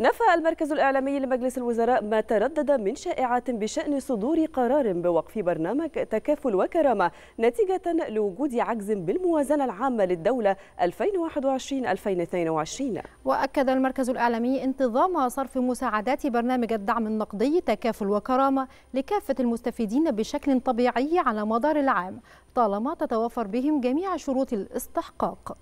نفى المركز الإعلامي لمجلس الوزراء ما تردد من شائعات بشأن صدور قرار بوقف برنامج تكافل وكرامة نتيجة لوجود عجز بالموازنة العامة للدولة 2021-2022 وأكد المركز الإعلامي انتظام صرف مساعدات برنامج الدعم النقدي تكافل وكرامة لكافة المستفيدين بشكل طبيعي على مدار العام طالما تتوافر بهم جميع شروط الاستحقاق